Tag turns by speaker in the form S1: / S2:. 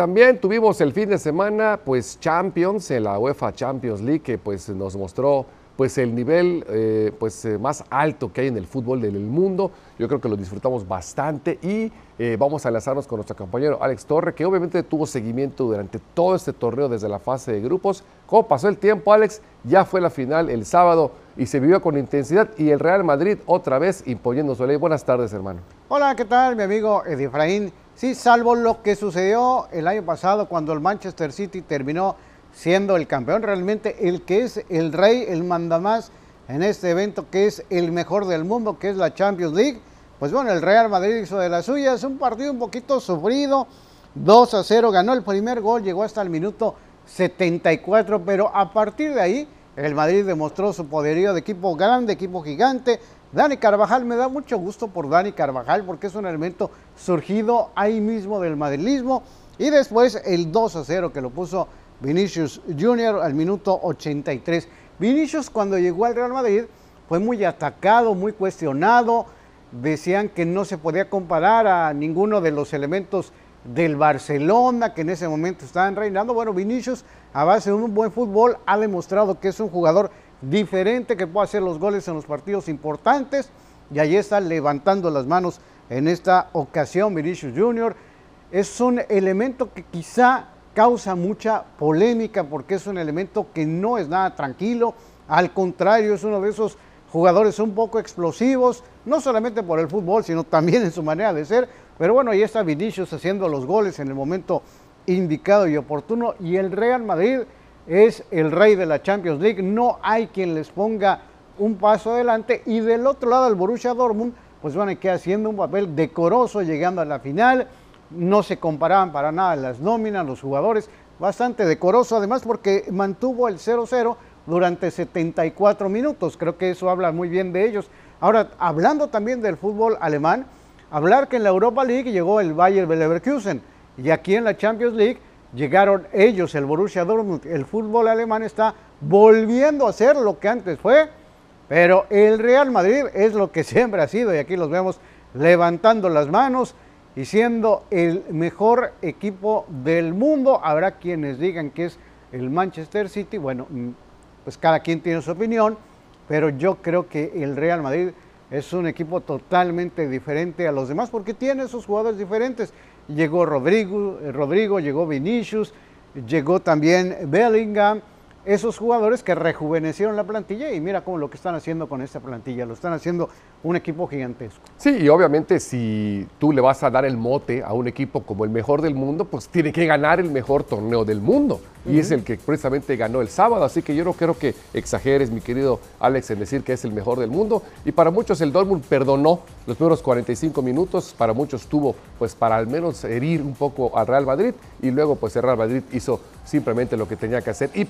S1: También tuvimos el fin de semana, pues Champions, en la UEFA Champions League, que pues nos mostró pues el nivel eh, pues eh, más alto que hay en el fútbol del mundo. Yo creo que lo disfrutamos bastante y eh, vamos a enlazarnos con nuestro compañero Alex Torre, que obviamente tuvo seguimiento durante todo este torneo desde la fase de grupos. ¿Cómo pasó el tiempo, Alex? Ya fue la final el sábado y se vivió con intensidad y el Real Madrid otra vez imponiendo su ley. Buenas tardes, hermano.
S2: Hola, ¿qué tal, mi amigo Edifraín? Sí, salvo lo que sucedió el año pasado cuando el Manchester City terminó siendo el campeón, realmente el que es el rey, el mandamás en este evento que es el mejor del mundo, que es la Champions League. Pues bueno, el Real Madrid hizo de las suyas, un partido un poquito sufrido, 2 a 0, ganó el primer gol, llegó hasta el minuto 74, pero a partir de ahí el Madrid demostró su poderío de equipo grande, equipo gigante, Dani Carvajal, me da mucho gusto por Dani Carvajal porque es un elemento surgido ahí mismo del madridismo y después el 2 a 0 que lo puso Vinicius Jr. al minuto 83. Vinicius cuando llegó al Real Madrid fue muy atacado, muy cuestionado, decían que no se podía comparar a ninguno de los elementos del Barcelona que en ese momento estaban reinando. Bueno, Vinicius a base de un buen fútbol ha demostrado que es un jugador diferente, que pueda hacer los goles en los partidos importantes. Y ahí está levantando las manos en esta ocasión Vinicius Junior. Es un elemento que quizá causa mucha polémica porque es un elemento que no es nada tranquilo. Al contrario, es uno de esos jugadores un poco explosivos, no solamente por el fútbol, sino también en su manera de ser. Pero bueno, ahí está Vinicius haciendo los goles en el momento indicado y oportuno. Y el Real Madrid es el rey de la Champions League, no hay quien les ponga un paso adelante y del otro lado el Borussia Dortmund pues bueno que haciendo un papel decoroso llegando a la final, no se comparaban para nada las nóminas, los jugadores, bastante decoroso además porque mantuvo el 0-0 durante 74 minutos, creo que eso habla muy bien de ellos. Ahora, hablando también del fútbol alemán, hablar que en la Europa League llegó el Bayern Leverkusen y aquí en la Champions League llegaron ellos, el Borussia Dortmund. El fútbol alemán está volviendo a ser lo que antes fue, pero el Real Madrid es lo que siempre ha sido y aquí los vemos levantando las manos y siendo el mejor equipo del mundo. Habrá quienes digan que es el Manchester City, bueno, mm, pues cada quien tiene su opinión, pero yo creo que el Real Madrid es un equipo totalmente diferente a los demás porque tiene esos jugadores diferentes. Llegó Rodrigo, eh, Rodrigo llegó Vinicius, llegó también Bellingham, esos jugadores que rejuvenecieron la plantilla y mira cómo lo que están haciendo con esta plantilla, lo están haciendo un equipo gigantesco.
S1: Sí, y obviamente si tú le vas a dar el mote a un equipo como el mejor del mundo, pues tiene que ganar el mejor torneo del mundo y es el que precisamente ganó el sábado, así que yo no creo que exageres, mi querido Alex, en decir que es el mejor del mundo y para muchos el Dortmund perdonó los primeros 45 minutos, para muchos tuvo pues para al menos herir un poco al Real Madrid y luego pues el Real Madrid hizo simplemente lo que tenía que hacer